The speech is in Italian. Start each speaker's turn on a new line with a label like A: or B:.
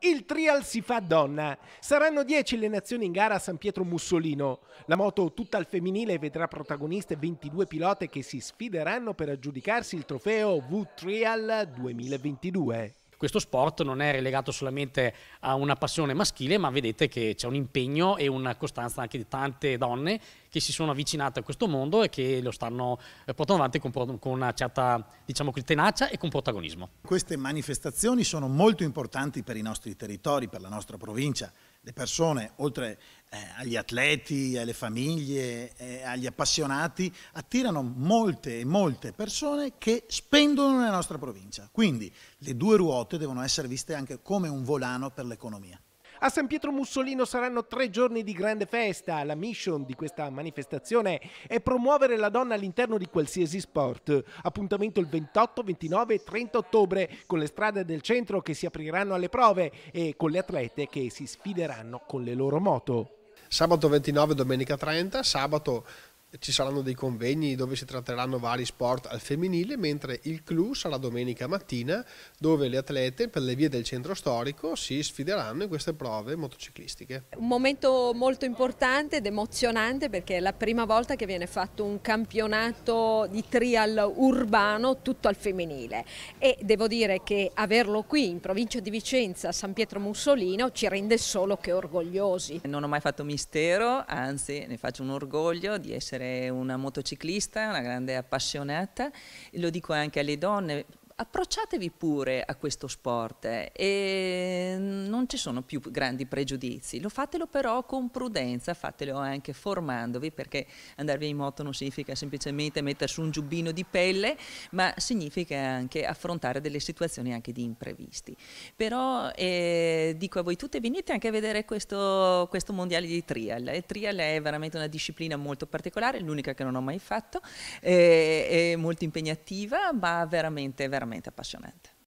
A: Il trial si fa donna. Saranno 10 le nazioni in gara a San Pietro Mussolino. La moto tutta al femminile vedrà protagoniste 22 pilote che si sfideranno per
B: aggiudicarsi il trofeo V-Trial 2022 questo sport non è relegato solamente a una passione maschile, ma vedete che c'è un impegno e una costanza anche di tante donne che si sono avvicinate a questo mondo e che lo stanno eh, portando avanti con, una certa diciamo, tenacia e con protagonismo.
C: Queste manifestazioni sono molto importanti per i nostri territori, per la nostra provincia. Le persone, oltre eh, agli atleti, alle famiglie, eh, agli appassionati, attirano molte e molte persone che spendono nella nostra provincia. Quindi le due ruote devono essere viste anche come un volano per l'economia.
A: A San Pietro Mussolino saranno tre giorni di grande festa. La mission di questa manifestazione è promuovere la donna all'interno di qualsiasi sport. Appuntamento il 28, 29 e 30 ottobre con le strade del centro che si apriranno alle
D: prove e con le atlete che si sfideranno con le loro moto sabato 29 domenica 30, sabato ci saranno dei convegni dove si tratteranno vari sport al femminile, mentre il clou sarà domenica mattina dove le atlete per le vie del centro storico si sfideranno in queste prove motociclistiche.
E: Un momento molto importante ed emozionante perché è la prima volta che viene fatto un campionato di trial urbano tutto al femminile e devo dire che averlo qui in provincia di Vicenza, San Pietro Mussolino, ci rende solo che orgogliosi.
F: Non ho mai fatto mistero, anzi ne faccio un orgoglio di essere essere una motociclista, una grande appassionata, lo dico anche alle donne, approcciatevi pure a questo sport e ci sono più grandi pregiudizi, lo fatelo però con prudenza, fatelo anche formandovi perché andare via in moto non significa semplicemente mettere su un giubbino di pelle, ma significa anche affrontare delle situazioni anche di imprevisti. Però eh, dico a voi tutte venite anche a vedere questo, questo mondiale di trial. Il trial è veramente una disciplina molto particolare, l'unica che non ho mai fatto, è, eh, è molto impegnativa ma veramente, veramente appassionante.